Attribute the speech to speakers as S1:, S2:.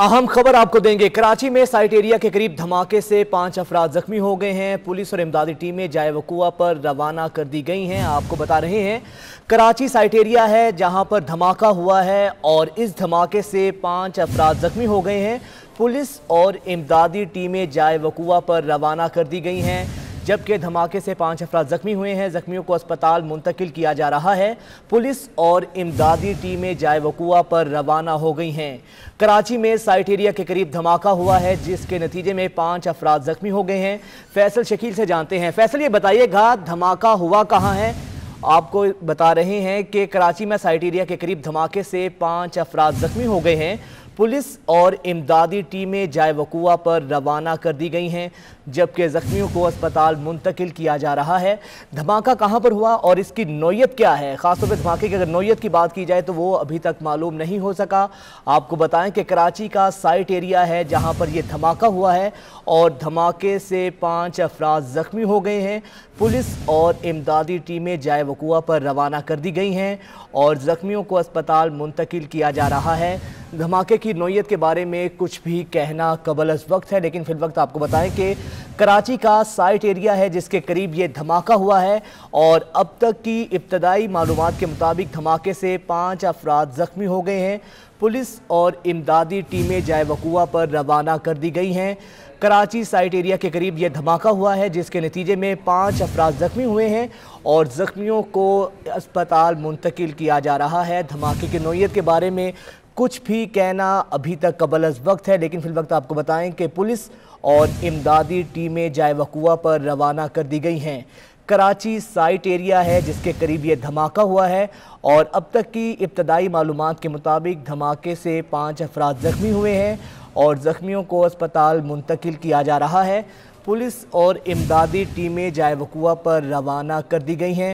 S1: अहम खबर आपको देंगे कराची में साइट एरिया के करीब धमाके से पांच अफराद जख्मी हो गए हैं पुलिस और इमदादी टीमें जाए वकुआ पर रवाना कर दी गई हैं आपको बता रहे हैं कराची साइट एरिया है जहां पर धमाका हुआ है और इस धमाके से पांच अफराद जख्मी हो गए हैं पुलिस और इमदादी टीमें जाए वकुआ पर रवाना कर दी गई हैं जबकि धमाके से पांच अफराद ज़ख्मी हुए हैं ज़ख्मियों को अस्पताल मुंतकिल किया जा रहा है पुलिस और इमदादी टीमें जाए वकूआ पर रवाना हो गई हैं कराची में साइट एरिया के करीब धमाका हुआ है जिसके नतीजे में पांच अफराद ज़ख्मी हो गए हैं फैसल शकील से जानते हैं फैसल ये बताइएगा धमाका हुआ कहाँ है आपको बता रहे हैं कि कराची में साइट एरिया के करीब धमाके से पांच अफराद ज़ख्मी हो गए हैं पुलिस और इमदादी टीमें जाए जायवकुआ पर रवाना कर दी गई हैं जबकि ज़ख्मियों को अस्पताल मुंतकिल किया जा रहा है धमाका कहां पर हुआ और इसकी नोयत क्या है ख़ासतौर पर धमाके की अगर नोयत की बात की जाए तो वो अभी तक मालूम नहीं हो सका आपको बताएं कि कराची का साइट एरिया है जहां पर यह धमाका हुआ है और धमाके से पाँच अफराज ज़ख्मी हो गए हैं पुलिस और इमदादी टीमें जाए वक़ूआ पर रवाना कर दी गई हैं और ज़ख्मियों को अस्पताल मुंतकिल किया जा रहा है धमाके की नोयत के बारे में कुछ भी कहना कबल अस वक्त है लेकिन फिल वक्त आपको बताएं कि कराची का साइट एरिया है जिसके करीब ये धमाका हुआ है और अब तक की इब्तदाई मालूम के मुताबिक धमाके से पाँच अफराद ज़ख्मी हो गए हैं पुलिस और इमदादी टीमें जाए वकूआ पर रवाना कर दी गई हैं कराची साइट एरिया के करीब यह धमाका हुआ है जिसके नतीजे में पाँच अफराद ज़ख्मी हुए हैं और ज़ख्मियों को अस्पताल मुंतकिल किया जा रहा है धमाके की नोयत के बारे में कुछ भी कहना अभी तक कबल अज वक्त है लेकिन फिल वक्त आपको बताएं कि पुलिस और इमदादी टीमें जाए वकूआ पर रवाना कर दी गई हैं कराची साइट एरिया है जिसके करीब ये धमाका हुआ है और अब तक की इब्तदाई मालूम के मुताबिक धमाके से पाँच अफराद ज़ख्मी हुए हैं और ज़ख्मियों को अस्पताल मुंतकिल किया जा रहा है पुलिस और इमदादी टीमें जाए वकूआ पर रवाना कर दी गई हैं